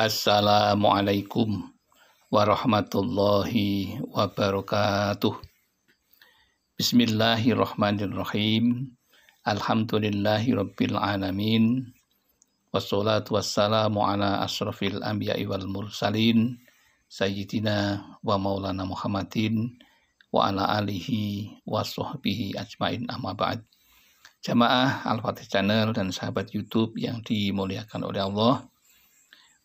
Assalamualaikum warahmatullahi wabarakatuh. Bismillahirrahmanirrahim. Alhamdulillahirabbil alamin. Wassalatu wassalamu ala asrafil anbiya'i wal mursalin sayyidina wa maulana Muhammadin wa ala alihi wa sahbihi ajmain amma ba'd. Jamaah Al-Fatih Channel dan sahabat YouTube yang dimuliakan oleh Allah,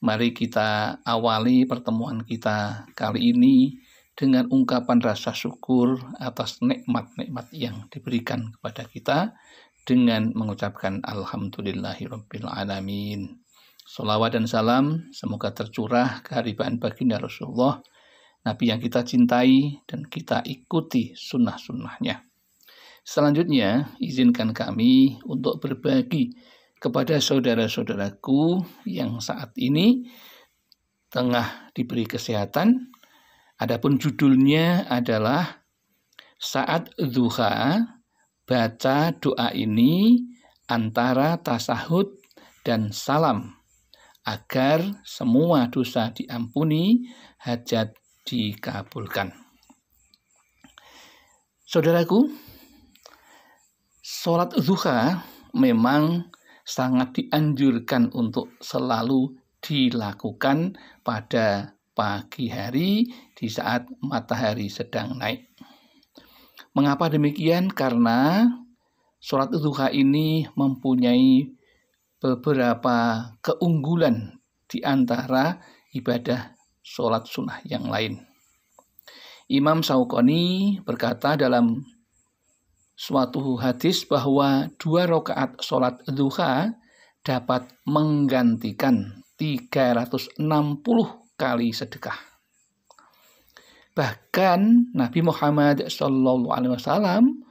Mari kita awali pertemuan kita kali ini dengan ungkapan rasa syukur atas nikmat-nikmat yang diberikan kepada kita dengan mengucapkan alhamdulillahirabbil alamin. Salawat dan salam semoga tercurah keharibaan baginda Rasulullah, Nabi yang kita cintai dan kita ikuti sunnah-sunnahnya. Selanjutnya, izinkan kami untuk berbagi kepada saudara-saudaraku yang saat ini tengah diberi kesehatan. Adapun judulnya adalah saat duha baca doa ini antara tasahud dan salam agar semua dosa diampuni, hajat dikabulkan. Saudaraku, sholat duha memang sangat dianjurkan untuk selalu dilakukan pada pagi hari di saat matahari sedang naik. Mengapa demikian? Karena sholat duha ini mempunyai beberapa keunggulan di antara ibadah sholat sunnah yang lain. Imam Saukoni berkata dalam suatu hadis bahwa dua rakaat sholat duha dapat menggantikan 360 kali sedekah. Bahkan Nabi Muhammad SAW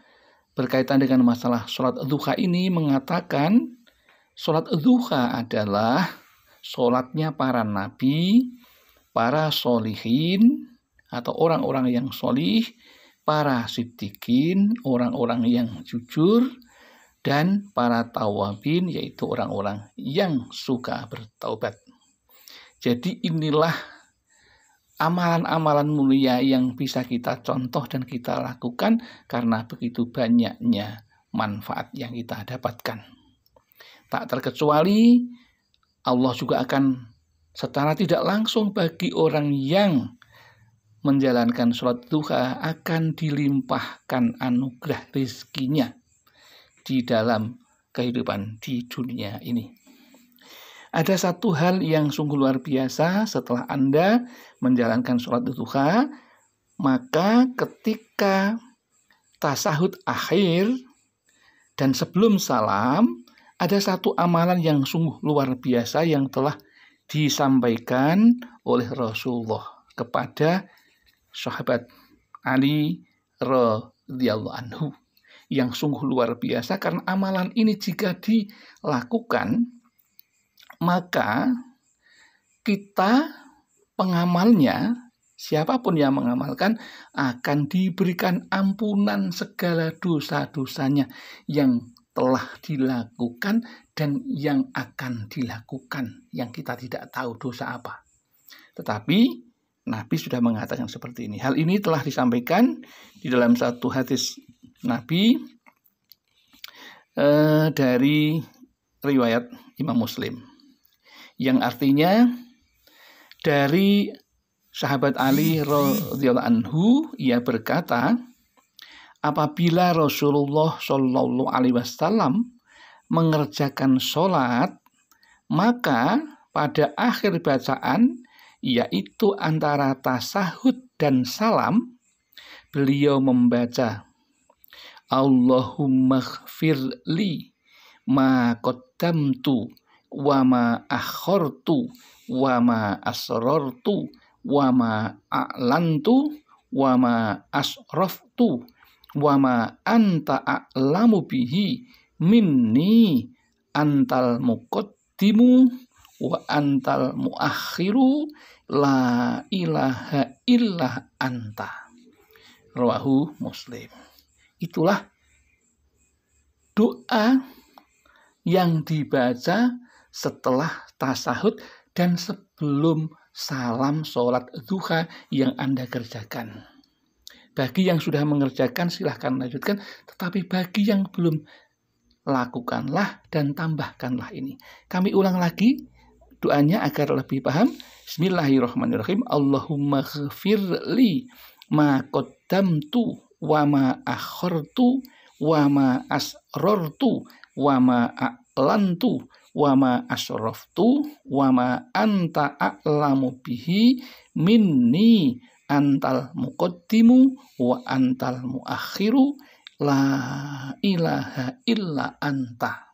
berkaitan dengan masalah sholat duha ini mengatakan sholat duha adalah sholatnya para nabi, para solihin atau orang-orang yang solih para sidikin, orang-orang yang jujur, dan para tawabin, yaitu orang-orang yang suka bertaubat. Jadi inilah amalan-amalan mulia yang bisa kita contoh dan kita lakukan karena begitu banyaknya manfaat yang kita dapatkan. Tak terkecuali Allah juga akan secara tidak langsung bagi orang yang menjalankan sholat duha akan dilimpahkan anugerah rizkinya di dalam kehidupan di dunia ini. Ada satu hal yang sungguh luar biasa setelah Anda menjalankan sholat duha, maka ketika tasahud akhir dan sebelum salam, ada satu amalan yang sungguh luar biasa yang telah disampaikan oleh Rasulullah kepada sahabat Ali radhiyallahu anhu yang sungguh luar biasa karena amalan ini jika dilakukan maka kita pengamalnya siapapun yang mengamalkan akan diberikan ampunan segala dosa-dosanya yang telah dilakukan dan yang akan dilakukan yang kita tidak tahu dosa apa. Tetapi Nabi sudah mengatakan seperti ini. Hal ini telah disampaikan di dalam satu hadis Nabi eh, dari riwayat Imam Muslim. Yang artinya dari sahabat Ali radhiyallahu anhu ia berkata, apabila Rasulullah Shallallahu alaihi wasallam mengerjakan sholat, maka pada akhir bacaan yaitu antara tasahud dan salam, beliau membaca Allahumma khfirli ma qaddamtu wa ma akhortu wa ma asrortu wa ma a'lantu wa ma asraftu wa ma anta a'lamu bihi minni antal muqaddimu wa antal muakhiru la ilaha illa anta rawahu muslim itulah doa yang dibaca setelah tasahud dan sebelum salam sholat duha yang Anda kerjakan. Bagi yang sudah mengerjakan silahkan lanjutkan, tetapi bagi yang belum lakukanlah dan tambahkanlah ini. Kami ulang lagi, Doanya agar lebih paham. Bismillahirrahmanirrahim. Allahumma li ma qaddamtu wa ma akhartu wa ma asrartu wa ma a'lantu wa ma asraftu wa ma anta a'lamu bihi minni antal muqaddimu wa antal muakhiru la ilaha illa anta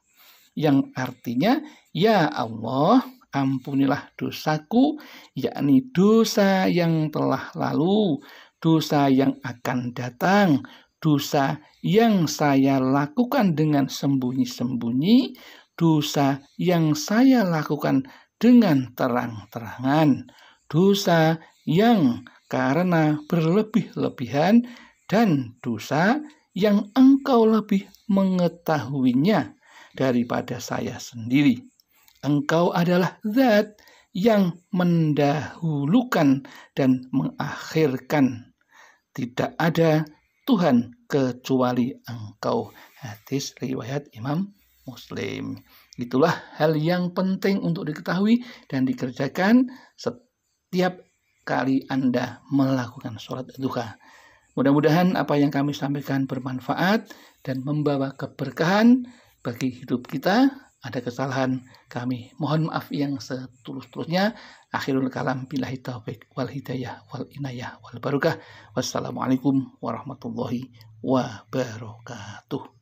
yang artinya ya Allah ampunilah dosaku, yakni dosa yang telah lalu, dosa yang akan datang, dosa yang saya lakukan dengan sembunyi-sembunyi, dosa yang saya lakukan dengan terang-terangan, dosa yang karena berlebih-lebihan, dan dosa yang engkau lebih mengetahuinya daripada saya sendiri. Engkau adalah zat yang mendahulukan dan mengakhirkan. Tidak ada Tuhan kecuali Engkau. Hadis riwayat Imam Muslim. Itulah hal yang penting untuk diketahui dan dikerjakan setiap kali Anda melakukan sholat duha. Mudah-mudahan apa yang kami sampaikan bermanfaat dan membawa keberkahan bagi hidup kita, ada kesalahan kami. Mohon maaf yang setulus-tulusnya. Akhirul kalam billahi taufik wal hidayah wal inayah wal barakah Wassalamualaikum warahmatullahi wabarakatuh.